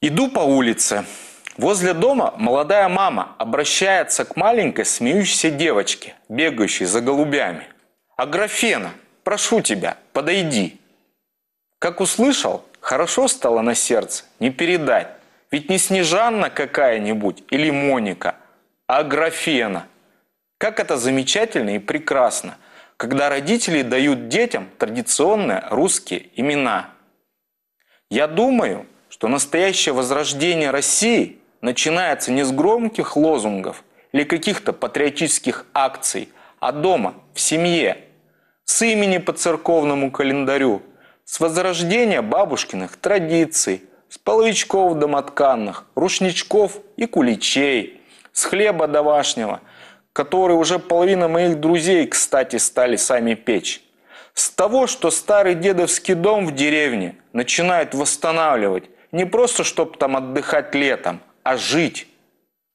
Иду по улице. Возле дома молодая мама обращается к маленькой смеющейся девочке, бегающей за голубями. «Аграфена, прошу тебя, подойди». Как услышал, хорошо стало на сердце, не передать. Ведь не Снежанна какая-нибудь или Моника, а Аграфена. Как это замечательно и прекрасно, когда родители дают детям традиционные русские имена. Я думаю, что настоящее возрождение России начинается не с громких лозунгов или каких-то патриотических акций, а дома, в семье, с имени по церковному календарю, с возрождения бабушкиных традиций, с половичков домотканных, рушничков и куличей, с хлеба домашнего, который уже половина моих друзей, кстати, стали сами печь. С того, что старый дедовский дом в деревне начинает восстанавливать, не просто, чтобы там отдыхать летом, а жить.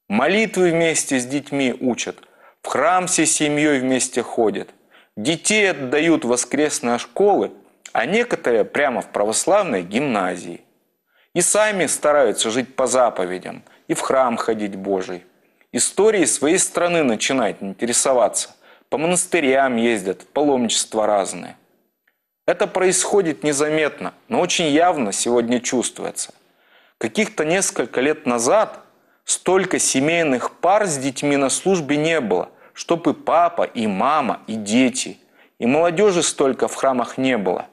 Молитвы вместе с детьми учат, в храм все семьей вместе ходят. Детей отдают воскресные школы, а некоторые прямо в православной гимназии. И сами стараются жить по заповедям, и в храм ходить Божий. Истории своей страны начинают интересоваться. По монастырям ездят, паломничества разные – это происходит незаметно, но очень явно сегодня чувствуется. Каких-то несколько лет назад столько семейных пар с детьми на службе не было, чтобы и папа, и мама, и дети. И молодежи столько в храмах не было.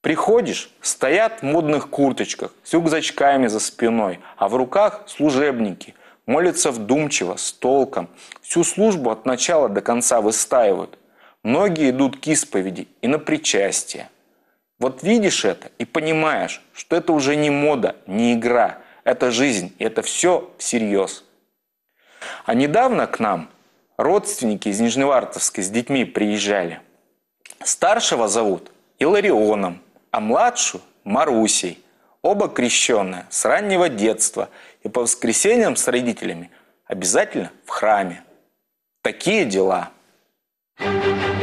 Приходишь, стоят в модных курточках, с рюкзачками за спиной, а в руках служебники. Молятся вдумчиво, с толком. Всю службу от начала до конца выстаивают. Многие идут к исповеди и на причастие. Вот видишь это и понимаешь, что это уже не мода, не игра, это жизнь, и это все всерьез. А недавно к нам родственники из Нижневартовска с детьми приезжали. Старшего зовут Иларионом, а младшую – Марусей. Оба крещенные с раннего детства и по воскресеньям с родителями обязательно в храме. Такие дела. Thank you.